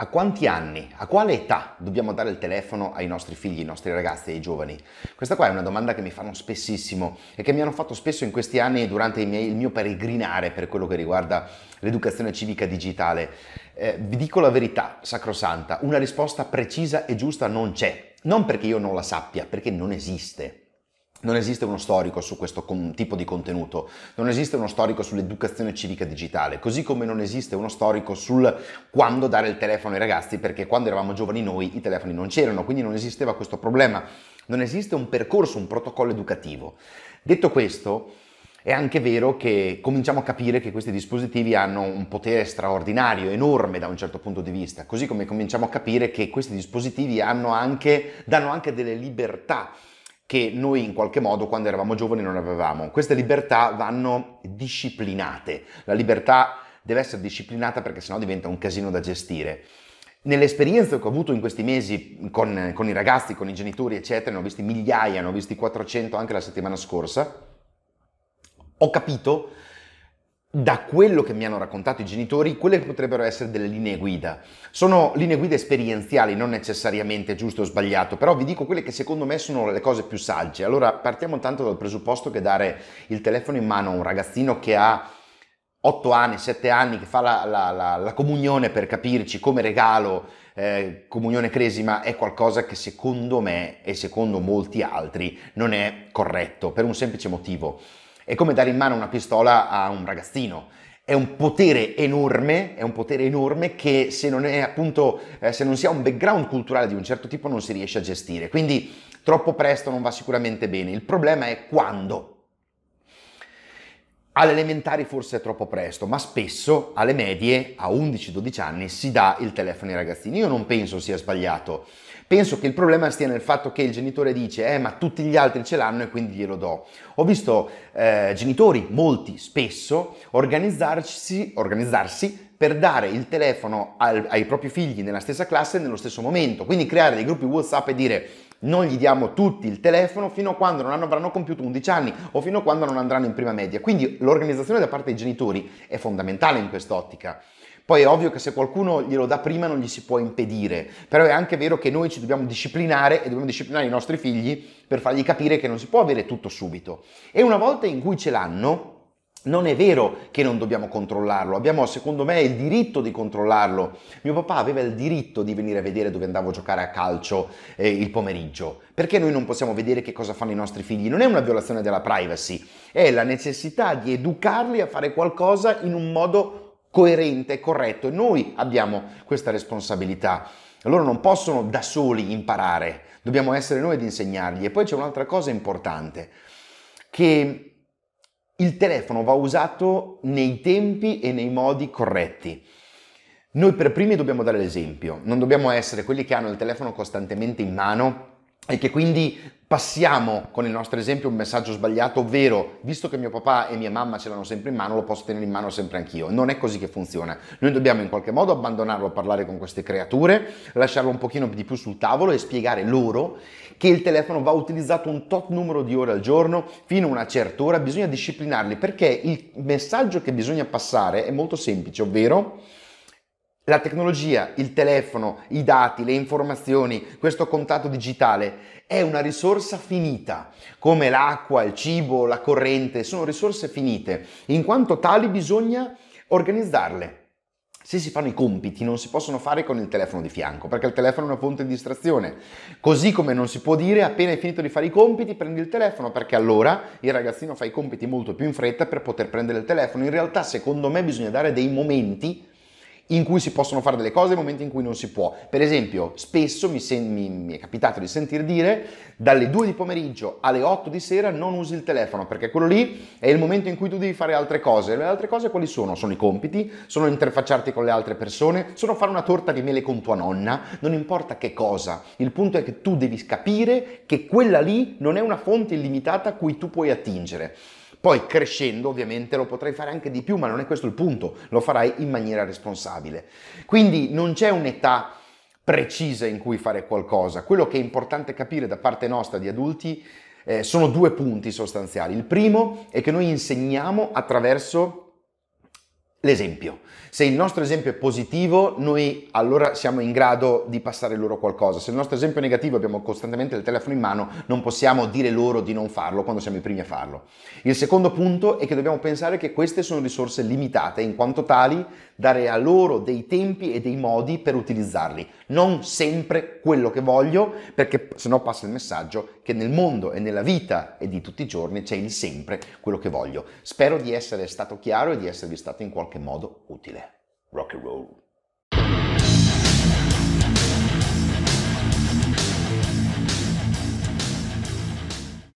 A quanti anni, a quale età dobbiamo dare il telefono ai nostri figli, ai nostri ragazzi, ai giovani? Questa qua è una domanda che mi fanno spessissimo e che mi hanno fatto spesso in questi anni durante miei, il mio peregrinare per quello che riguarda l'educazione civica digitale. Eh, vi dico la verità, sacrosanta, una risposta precisa e giusta non c'è. Non perché io non la sappia, perché non esiste. Non esiste uno storico su questo con, tipo di contenuto, non esiste uno storico sull'educazione civica digitale, così come non esiste uno storico sul quando dare il telefono ai ragazzi, perché quando eravamo giovani noi i telefoni non c'erano, quindi non esisteva questo problema, non esiste un percorso, un protocollo educativo. Detto questo, è anche vero che cominciamo a capire che questi dispositivi hanno un potere straordinario, enorme da un certo punto di vista, così come cominciamo a capire che questi dispositivi anche, danno anche delle libertà che noi in qualche modo quando eravamo giovani non avevamo. Queste libertà vanno disciplinate, la libertà deve essere disciplinata perché sennò diventa un casino da gestire. Nell'esperienza che ho avuto in questi mesi con, con i ragazzi, con i genitori, eccetera, ne ho visti migliaia, ne ho visti 400 anche la settimana scorsa, ho capito da quello che mi hanno raccontato i genitori, quelle che potrebbero essere delle linee guida. Sono linee guida esperienziali, non necessariamente giusto o sbagliato, però vi dico quelle che secondo me sono le cose più sagge. Allora, partiamo tanto dal presupposto che dare il telefono in mano a un ragazzino che ha 8 anni, 7 anni, che fa la, la, la, la comunione per capirci come regalo, eh, comunione cresima, è qualcosa che secondo me e secondo molti altri non è corretto, per un semplice motivo è come dare in mano una pistola a un ragazzino. È un potere enorme, è un potere enorme che se non, appunto, eh, se non si ha un background culturale di un certo tipo non si riesce a gestire. Quindi troppo presto non va sicuramente bene. Il problema è quando alle elementari forse è troppo presto, ma spesso alle medie, a 11-12 anni, si dà il telefono ai ragazzini. Io non penso sia sbagliato. Penso che il problema stia nel fatto che il genitore dice, eh ma tutti gli altri ce l'hanno e quindi glielo do. Ho visto eh, genitori, molti spesso, organizzarsi, organizzarsi per dare il telefono al, ai propri figli nella stessa classe nello stesso momento. Quindi creare dei gruppi WhatsApp e dire non gli diamo tutti il telefono fino a quando non avranno compiuto 11 anni o fino a quando non andranno in prima media. Quindi l'organizzazione da parte dei genitori è fondamentale in quest'ottica. Poi è ovvio che se qualcuno glielo dà prima non gli si può impedire, però è anche vero che noi ci dobbiamo disciplinare e dobbiamo disciplinare i nostri figli per fargli capire che non si può avere tutto subito. E una volta in cui ce l'hanno, non è vero che non dobbiamo controllarlo, abbiamo secondo me il diritto di controllarlo. Mio papà aveva il diritto di venire a vedere dove andavo a giocare a calcio eh, il pomeriggio. Perché noi non possiamo vedere che cosa fanno i nostri figli? Non è una violazione della privacy, è la necessità di educarli a fare qualcosa in un modo coerente e corretto e noi abbiamo questa responsabilità. Loro non possono da soli imparare, dobbiamo essere noi ad insegnargli. E poi c'è un'altra cosa importante che il telefono va usato nei tempi e nei modi corretti. Noi per primi dobbiamo dare l'esempio, non dobbiamo essere quelli che hanno il telefono costantemente in mano e che quindi passiamo con il nostro esempio un messaggio sbagliato, ovvero visto che mio papà e mia mamma ce l'hanno sempre in mano, lo posso tenere in mano sempre anch'io. Non è così che funziona. Noi dobbiamo in qualche modo abbandonarlo a parlare con queste creature, lasciarlo un pochino di più sul tavolo e spiegare loro che il telefono va utilizzato un tot numero di ore al giorno, fino a una certa ora, bisogna disciplinarli perché il messaggio che bisogna passare è molto semplice, ovvero la tecnologia, il telefono, i dati, le informazioni, questo contatto digitale è una risorsa finita, come l'acqua, il cibo, la corrente, sono risorse finite. In quanto tali bisogna organizzarle. Se si fanno i compiti non si possono fare con il telefono di fianco, perché il telefono è una fonte di distrazione. Così come non si può dire appena hai finito di fare i compiti prendi il telefono, perché allora il ragazzino fa i compiti molto più in fretta per poter prendere il telefono. In realtà secondo me bisogna dare dei momenti in cui si possono fare delle cose e momenti in cui non si può. Per esempio, spesso mi, sen- mi, mi è capitato di sentire dire dalle 2 di pomeriggio alle 8 di sera non usi il telefono perché quello lì è il momento in cui tu devi fare altre cose. Le altre cose quali sono? Sono i compiti, sono interfacciarti con le altre persone, sono fare una torta di mele con tua nonna, non importa che cosa. Il punto è che tu devi capire che quella lì non è una fonte illimitata a cui tu puoi attingere. Poi crescendo ovviamente lo potrai fare anche di più, ma non è questo il punto, lo farai in maniera responsabile. Quindi non c'è un'età precisa in cui fare qualcosa. Quello che è importante capire da parte nostra di adulti eh, sono due punti sostanziali. Il primo è che noi insegniamo attraverso L'esempio. Se il nostro esempio è positivo, noi allora siamo in grado di passare loro qualcosa. Se il nostro esempio è negativo, abbiamo costantemente il telefono in mano, non possiamo dire loro di non farlo quando siamo i primi a farlo. Il secondo punto è che dobbiamo pensare che queste sono risorse limitate, in quanto tali dare a loro dei tempi e dei modi per utilizzarli. Non sempre quello che voglio, perché sennò passa il messaggio che nel mondo e nella vita e di tutti i giorni c'è il sempre quello che voglio. Spero di essere stato chiaro e di esservi stato in qualche qualche modo utile. Rock and roll.